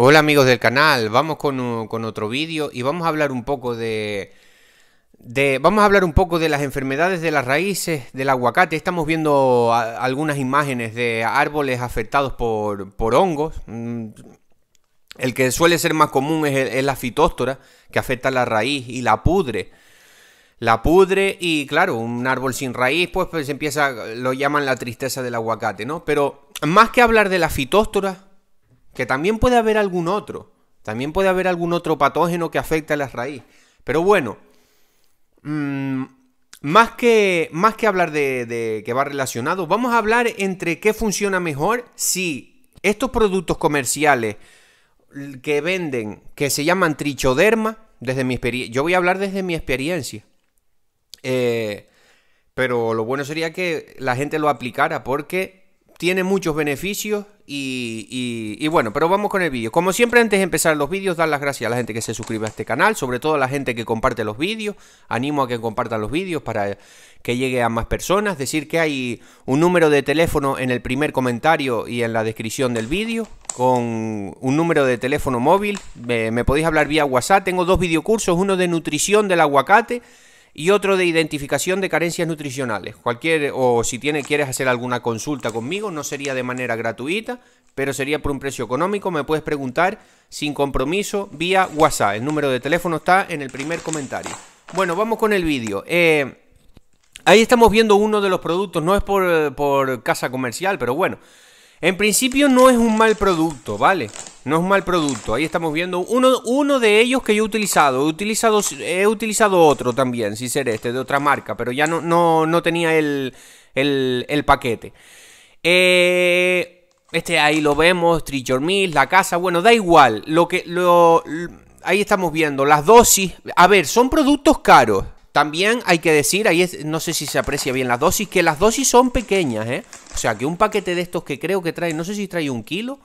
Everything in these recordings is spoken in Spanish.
Hola amigos del canal, vamos con, otro vídeo y vamos a hablar un poco de, Vamos a hablar un poco de las enfermedades de las raíces del aguacate. Estamos viendo algunas imágenes de árboles afectados por, por, hongos. Mm, el que suele ser más común es, la fitóstora, que afecta la raíz y la pudre la pudre y claro, un árbol sin raíz, pues, se pues, empieza, lo llaman la tristeza del aguacate, ¿no? Pero más que hablar de la fitóstora, que también puede haber algún otro. También puede haber algún otro patógeno que afecta a la raíz. Pero bueno, mm, más, que, más que hablar de, que va relacionado, vamos a hablar entre qué funciona mejor si estos productos comerciales que venden, que se llaman trichoderma, desde mi yo voy a hablar desde mi experiencia. Eh, pero lo bueno sería que la gente lo aplicara porque tiene muchos beneficios y, bueno, pero vamos con el vídeo. Como siempre, antes de empezar los vídeos, dar las gracias a la gente que se suscribe a este canal, sobre todo a la gente que comparte los vídeos. Animo a que compartan los vídeos para que llegue a más personas. Decir que hay un número de teléfono en el primer comentario y en la descripción del vídeo, con un número de teléfono móvil. me, me podéis hablar vía WhatsApp. Tengo dos videocursos, uno de nutrición del aguacate y otro de identificación de carencias nutricionales. Cualquier, o si tiene, quieres hacer alguna consulta conmigo, no sería de manera gratuita, pero sería por un precio económico. Me puedes preguntar sin compromiso vía WhatsApp. El número de teléfono está en el primer comentario. Bueno, vamos con el vídeo. Eh, ahí estamos viendo uno de los productos, no es por, por casa comercial, pero bueno. En principio no es un mal producto, ¿vale? No es un mal producto. Ahí estamos viendo uno, uno de ellos que yo he utilizado. He utilizado, he utilizado otro también, si ser este, de otra marca, pero ya no, no, no tenía el, el, paquete. Eh, este ahí lo vemos, Treasure la casa, bueno, da igual. Lo que, lo, ahí estamos viendo, las dosis. A ver, son productos caros. También hay que decir, ahí no sé si se aprecia bien las dosis, que las dosis son pequeñas, ¿eh? O sea, que un paquete de estos que creo que trae, no sé si trae un kilo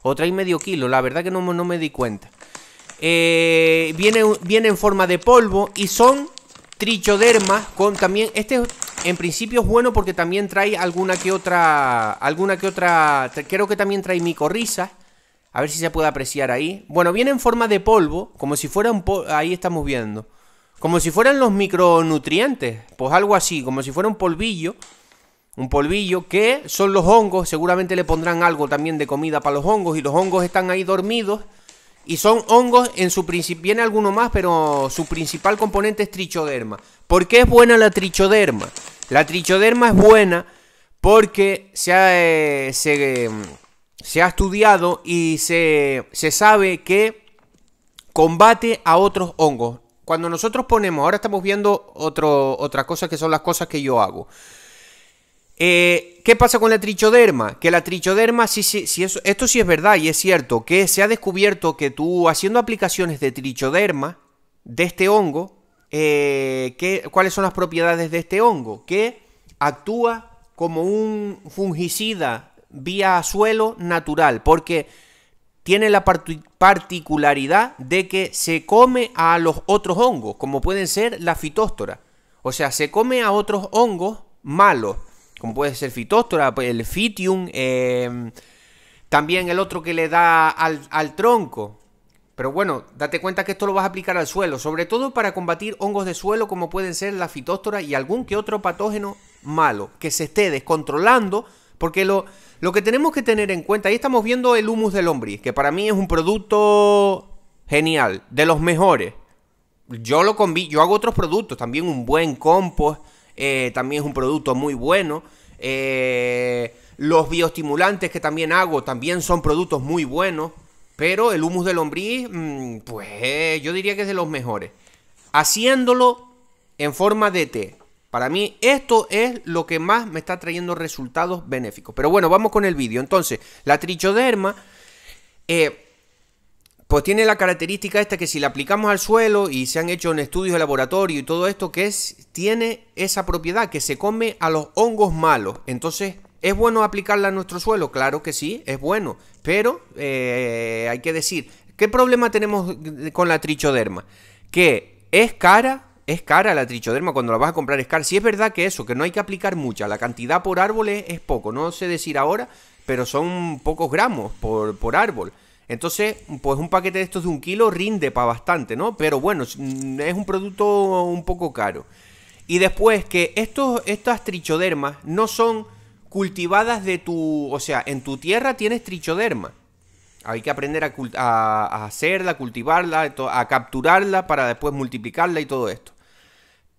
o trae medio kilo, la verdad que no, me di cuenta. Eh, viene, viene en forma de polvo y son trichodermas con también... Este en principio es bueno porque también trae alguna que otra... Alguna que otra... Creo que también trae micorrizas. A ver si se puede apreciar ahí. Bueno, viene en forma de polvo, como si fuera un polvo... Ahí estamos viendo. Como si fueran los micronutrientes, pues algo así, como si fuera un polvillo, un polvillo que son los hongos, seguramente le pondrán algo también de comida para los hongos y los hongos están ahí dormidos y son hongos en su principio, viene alguno más, pero su principal componente es trichoderma. ¿Por qué es buena la trichoderma? La trichoderma es buena porque se ha, eh, em, ha estudiado y se sabe que combate a otros hongos. Cuando nosotros ponemos, ahora estamos viendo otra cosa que son las cosas que yo hago. Eh, ¿Qué pasa con la trichoderma? Que la trichoderma, sí, sí, esto sí es verdad y es cierto, que se ha descubierto que tú haciendo aplicaciones de trichoderma, de este hongo, eh, ¿cuáles son las propiedades de este hongo? Que actúa como un fungicida vía suelo natural, porque tiene la particularidad de que se come a los otros hongos, como pueden ser la fitóstora. O sea, se come a otros hongos malos, como puede ser fitóstora, pues, el fitium, em, también el otro que le da al, al tronco. Pero bueno, date cuenta que esto lo vas a aplicar al suelo, sobre todo para combatir hongos de suelo como pueden ser la fitóstora y algún que otro patógeno malo que se esté descontrolando porque lo, que tenemos que tener en cuenta, ahí estamos viendo el humus de lombriz, que para mí es un producto genial, de los mejores. Yo yo hago otros productos, también un buen compost, eh, también es un producto muy bueno. Eh, los bioestimulantes que también hago también son productos muy buenos, pero el humus de lombriz, mm, pues yo diría que es de los mejores. Haciéndolo en forma de té, para mí esto es lo que más me está trayendo resultados benéficos. Pero bueno, vamos con el vídeo. Entonces, la trichoderma... Eh, pues tiene la característica esta que si la aplicamos al suelo y se han hecho en estudios de laboratorio y todo esto, que es, tiene esa propiedad que se come a los hongos malos. Entonces, ¿es bueno aplicarla a nuestro suelo? Claro que sí, es bueno. Pero eh, hay que decir, ¿qué problema tenemos con la trichoderma? Que es cara, es cara la trichoderma cuando la vas a comprar es cara. Si sí es verdad que eso, que no hay que aplicar mucha, la cantidad por árbol es, poco, no sé decir ahora, pero son pocos gramos por, árbol. Entonces, pues un paquete de estos de un kilo rinde para bastante, ¿no? Pero bueno, mm, es un producto un poco caro. Y después que estos, estas trichodermas no son cultivadas de tu, o sea, en tu tierra tienes trichoderma. Hay que aprender a, a hacerla, cultivarla, a capturarla para después multiplicarla y todo esto.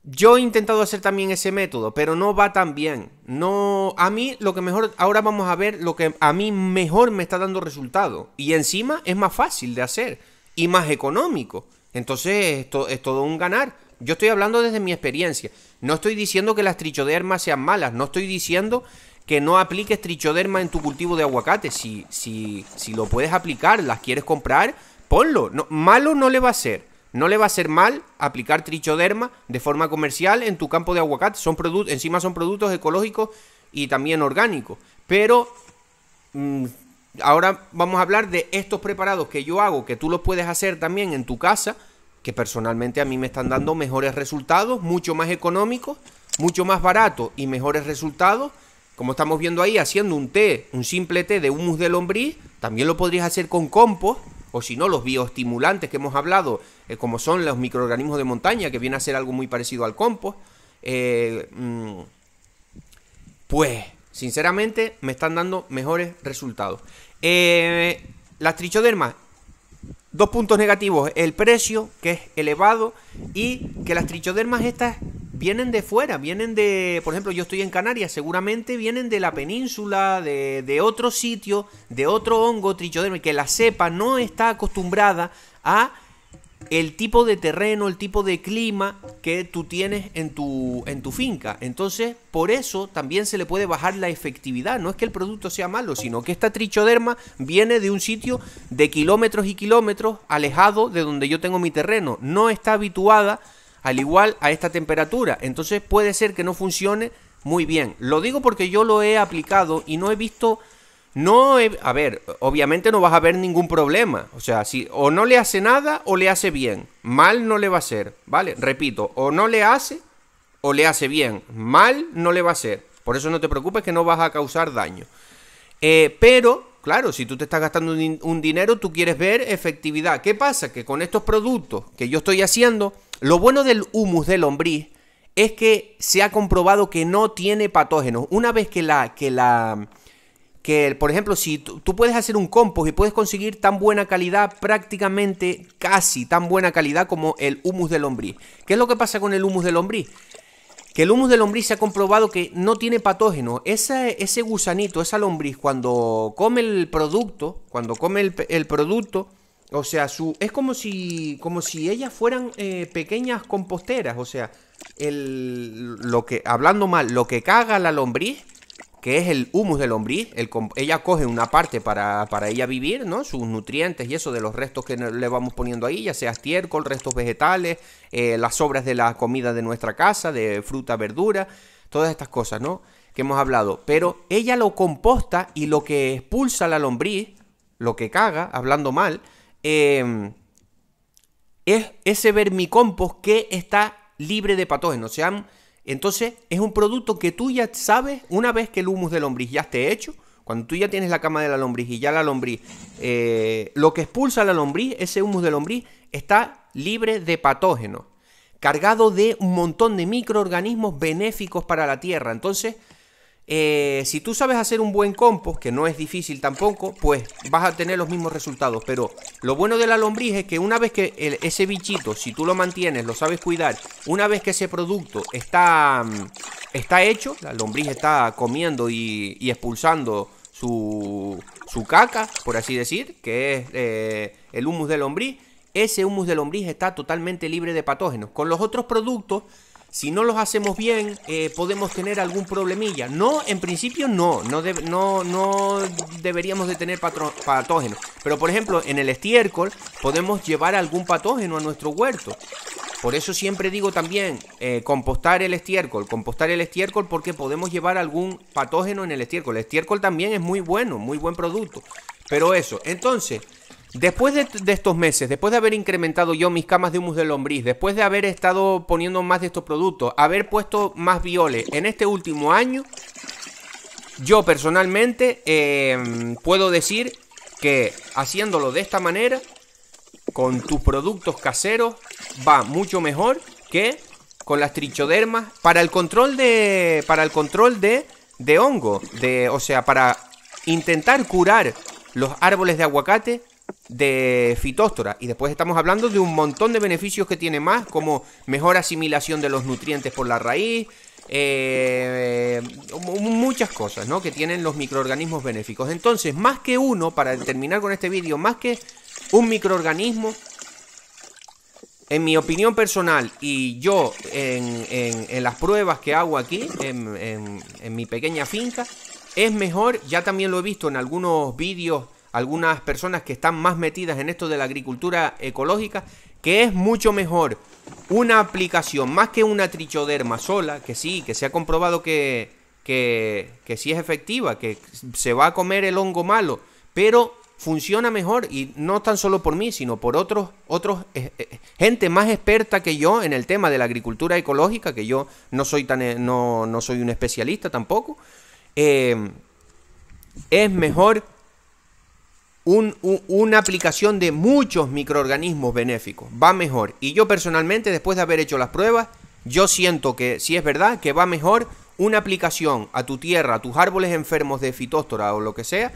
Yo he intentado hacer también ese método, pero no va tan bien. No, a mí lo que mejor, ahora vamos a ver lo que a mí mejor me está dando resultado. Y encima es más fácil de hacer y más económico. Entonces esto es todo un ganar. Yo estoy hablando desde mi experiencia. No estoy diciendo que las trichodermas sean malas. No estoy diciendo que no apliques trichoderma en tu cultivo de aguacate. Si, si, si lo puedes aplicar, las quieres comprar, ponlo. malo no le va a ser. No le va a ser mal aplicar trichoderma de forma comercial en tu campo de aguacate. Son encima son productos ecológicos y también orgánicos. Pero mm, ahora vamos a hablar de estos preparados que yo hago, que tú los puedes hacer también en tu casa, que personalmente a mí me están dando mejores resultados, mucho más económicos, mucho más baratos y mejores resultados. Como estamos viendo ahí, haciendo un té, un simple té de humus de lombriz, también lo podrías hacer con compost o si no, los bioestimulantes que hemos hablado, eh, como son los microorganismos de montaña, que viene a ser algo muy parecido al compost, eh, mm, pues sinceramente me están dando mejores resultados. Eh, las trichodermas, dos puntos negativos, el precio, que es elevado, y que las trichodermas estas vienen de fuera, vienen de, por ejemplo, yo estoy en Canarias, seguramente vienen de la península, de, otro sitio, de otro hongo trichoderma, que la cepa no está acostumbrada a el tipo de terreno, el tipo de clima que tú tienes en tu, en tu finca. Entonces, por eso también se le puede bajar la efectividad. No es que el producto sea malo, sino que esta trichoderma viene de un sitio de kilómetros y kilómetros alejado de donde yo tengo mi terreno. No está habituada al igual a esta temperatura. Entonces puede ser que no funcione muy bien. Lo digo porque yo lo he aplicado y no he visto... No, a ver, obviamente no vas a ver ningún problema. O sea, si o no le hace nada o le hace bien. Mal no le va a hacer, ¿vale? Repito, o no le hace o le hace bien. Mal no le va a hacer. Por eso no te preocupes que no vas a causar daño. Eh, pero, claro, si tú te estás gastando un dinero, tú quieres ver efectividad. ¿Qué pasa? Que con estos productos que yo estoy haciendo, lo bueno del humus de lombriz es que se ha comprobado que no tiene patógenos. Una vez que la, que la, que por ejemplo, si tú puedes hacer un compost y puedes conseguir tan buena calidad, prácticamente casi tan buena calidad como el humus de lombriz. ¿Qué es lo que pasa con el humus de lombriz? Que el humus de lombriz se ha comprobado que no tiene patógenos. Ese, ese gusanito, esa lombriz, cuando come el producto, cuando come el producto, o sea, su, es como si, como si ellas fueran eh, pequeñas composteras. O sea, el, lo que, hablando mal, lo que caga la lombriz, que es el humus de lombriz, ella coge una parte para, para, ella vivir, ¿no? Sus nutrientes y eso de los restos que le vamos poniendo ahí, ya sea estiércol, restos vegetales, eh, las sobras de la comida de nuestra casa, de fruta, verdura, todas estas cosas, ¿no? Que hemos hablado. Pero ella lo composta y lo que expulsa la lombriz, lo que caga, hablando mal, Em, es ese vermicompost que está libre de patógenos. entonces es un producto que tú ya sabes, una vez que el humus de lombriz ya esté hecho, cuando tú ya tienes la cama de la lombriz y ya la lombriz, eh, lo que expulsa la lombriz, ese humus de lombriz, está libre de patógenos, cargado de un montón de microorganismos benéficos para la tierra. Entonces, eh, si tú sabes hacer un buen compost, que no es difícil tampoco, pues vas a tener los mismos resultados. Pero lo bueno de la lombriz es que una vez que ese bichito, si tú lo mantienes, lo sabes cuidar, una vez que ese producto está, mm, está hecho, la lombriz está comiendo y, expulsando su, caca, por así decir, que es eh, el humus de lombriz, ese humus de lombriz está totalmente libre de patógenos. Con los otros productos si no los hacemos bien, eh, podemos tener algún problemilla. No, en principio no, no, no, no deberíamos de tener patógenos. Pero por ejemplo, en el estiércol podemos llevar algún patógeno a nuestro huerto. Por eso siempre digo también eh, compostar el estiércol, compostar el estiércol porque podemos llevar algún patógeno en el estiércol. El estiércol también es muy bueno, muy buen producto. Pero eso, entonces... Después de, estos meses, después de haber incrementado yo mis camas de humus de lombriz, después de haber estado poniendo más de estos productos, haber puesto más viole en este último año, yo personalmente em, puedo decir que haciéndolo de esta manera, con tus productos caseros, va mucho mejor que con las trichodermas para el control de para el control de de hongo, de o sea, para intentar curar los árboles de aguacate de fitóstora y después estamos hablando de un montón de beneficios que tiene más como mejor asimilación de los nutrientes por la raíz eh, muchas cosas ¿no? que tienen los microorganismos benéficos entonces más que uno para terminar con este vídeo más que un microorganismo en mi opinión personal y yo en, las pruebas que hago aquí en, en mi pequeña finca es mejor ya también lo he visto en algunos vídeos algunas personas que están más metidas en esto de la agricultura ecológica, que es mucho mejor una aplicación más que una trichoderma sola, que sí, que se ha comprobado que, que, que sí es efectiva, que se va a comer el hongo malo, pero funciona mejor y no tan solo por mí, sino por otros, otros eh, eh, gente más experta que yo en el tema de la agricultura ecológica, que yo no soy tan eh, no, no soy un especialista tampoco. es mejor una aplicación de muchos microorganismos benéficos. Va mejor. Y yo personalmente, después de haber hecho las pruebas, yo siento que, si es verdad, que va mejor una aplicación a tu tierra, a tus árboles enfermos de fitóstora o lo que sea,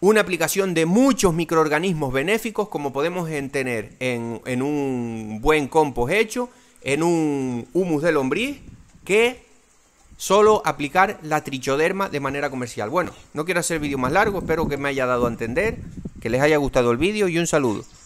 una aplicación de muchos microorganismos benéficos como podemos entender en, en un buen compost hecho, en un humus de lombriz, que solo aplicar la trichoderma de manera comercial. Bueno, no quiero hacer vídeo más largo, espero que me haya dado a entender, que les haya gustado el vídeo y un saludo.